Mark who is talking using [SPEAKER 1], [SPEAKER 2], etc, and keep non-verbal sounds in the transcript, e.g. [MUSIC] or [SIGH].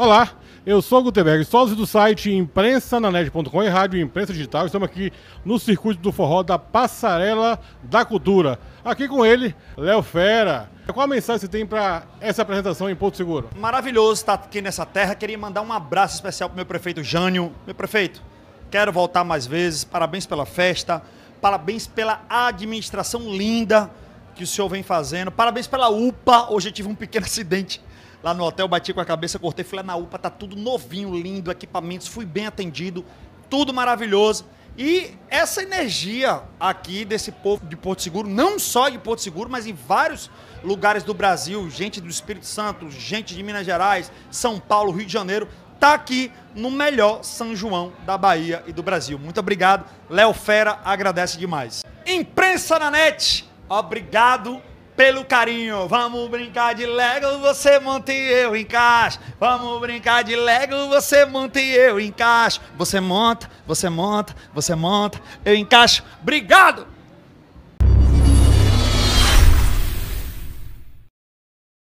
[SPEAKER 1] Olá, eu sou o Gutenberg, sócio do site imprensananerd.com e rádio imprensa digital. Estamos aqui no circuito do forró da Passarela da Cultura. Aqui com ele, Léo Fera. Qual a mensagem você tem para essa apresentação em Porto Seguro? Maravilhoso estar aqui nessa
[SPEAKER 2] terra. Queria mandar um abraço especial para meu prefeito Jânio. Meu prefeito, quero voltar mais vezes. Parabéns pela festa, parabéns pela administração linda que o senhor vem fazendo. Parabéns pela UPA. Hoje eu tive um pequeno [LAUGHS] acidente lá no hotel, bati com a cabeça, cortei, fui lá na UPA, tá tudo novinho, lindo, equipamentos, fui bem atendido, tudo maravilhoso. E essa energia aqui desse povo de Porto Seguro, não só de Porto Seguro, mas em vários lugares do Brasil, gente do Espírito Santo, gente de Minas Gerais, São Paulo, Rio de Janeiro, tá aqui no melhor São João da Bahia e do Brasil. Muito obrigado. Léo Fera agradece demais. Imprensa na net, obrigado pelo carinho. Vamos brincar de Lego, você monta e eu encaixo. Vamos brincar de Lego, você monta e eu encaixo. Você monta, você monta, você monta, eu encaixo. Obrigado!